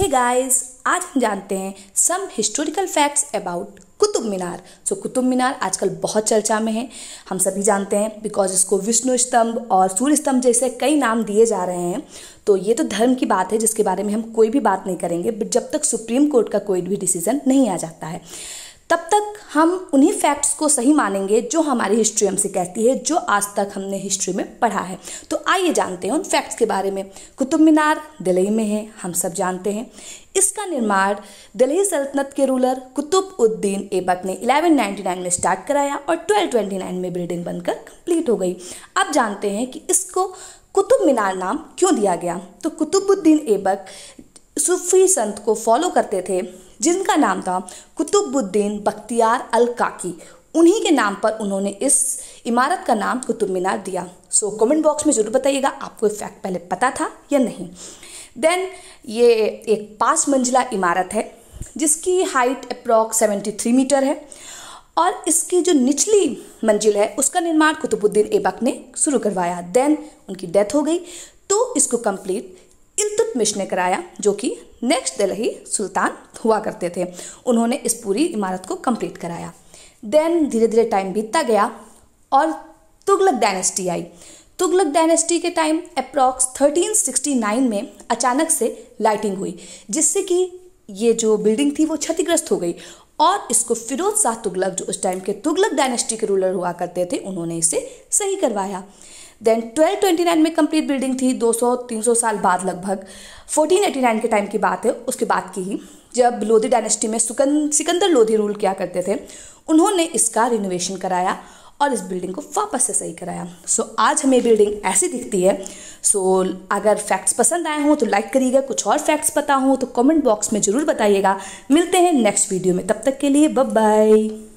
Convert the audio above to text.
hey guys आज हम जानते हैं some historical facts about Qutub Minar so so, Qutub Minar आजकल बहुत चर्चा में है हम सभी जानते हैं बिकॉज इसको विष्णु स्तंभ और सूर्य स्तंभ जैसे कई नाम दिए जा रहे हैं तो ये तो धर्म की बात है जिसके बारे में हम कोई भी बात नहीं करेंगे बट जब तक सुप्रीम कोर्ट का कोई भी डिसीजन नहीं आ जाता है तब तक हम उन्हीं फैक्ट्स को सही मानेंगे जो हमारी हिस्ट्री हमसे कहती है जो आज तक हमने हिस्ट्री में पढ़ा है तो आइए जानते हैं उन फैक्ट्स के बारे में कुतुब मीनार दिल्ली में है हम सब जानते हैं इसका निर्माण दिल्ली सल्तनत के रूलर कुतुब उद्दीन ऐबक ने 1199 में स्टार्ट कराया और 1229 में बिल्डिंग बनकर कंप्लीट हो गई अब जानते हैं कि इसको कुतुब मीनार नाम क्यों दिया गया तो कुतुबुद्दीन ऐबक सूफी संत को फॉलो करते थे जिनका नाम था कुतुबुद्दीन बख्तियार अल काकी उन्हीं के नाम पर उन्होंने इस इमारत का नाम कुतुब मीनार दिया सो कमेंट बॉक्स में ज़रूर बताइएगा आपको फैक्ट पहले पता था या नहीं देन ये एक पाँच मंजिला इमारत है जिसकी height approx seventy three metre है और इसकी जो निचली मंजिल है उसका निर्माण कुतुबुद्दीन ऐबक ने शुरू करवाया देन उनकी डेथ हो गई तो इसको कंप्लीट कुतुब मिश ने कराया जो कि नेक्स्ट दिल्ली सुल्तान हुआ करते थे उन्होंने इस पूरी इमारत को कंप्लीट कराया देन धीरे धीरे टाइम बीतता गया और तुगलक डायनेस्टी आई तुगलक डायनेस्टी के टाइम अप्रॉक्स 1369 में अचानक से लाइटिंग हुई जिससे कि ये जो बिल्डिंग थी वो क्षतिग्रस्त हो गई और इसको फिरोज शाह तुगलक जो उस टाइम के तुगलक डायनेस्टी के रूलर हुआ करते थे उन्होंने इसे सही करवाया देन 1229 में कंप्लीट बिल्डिंग थी 200-300 साल बाद लगभग 1489 के टाइम की बात है उसके बाद की ही जब लोधी डायनेस्टी में सुकन सिकंदर लोधी रूल किया करते थे उन्होंने इसका रिनोवेशन कराया और इस बिल्डिंग को वापस से सही कराया सो so, आज हमें बिल्डिंग ऐसी दिखती है सो so, अगर फैक्ट्स पसंद आए हों तो लाइक करिएगा कुछ और फैक्ट्स पता हों तो कमेंट बॉक्स में ज़रूर बताइएगा मिलते हैं नेक्स्ट वीडियो में तब तक के लिए बाय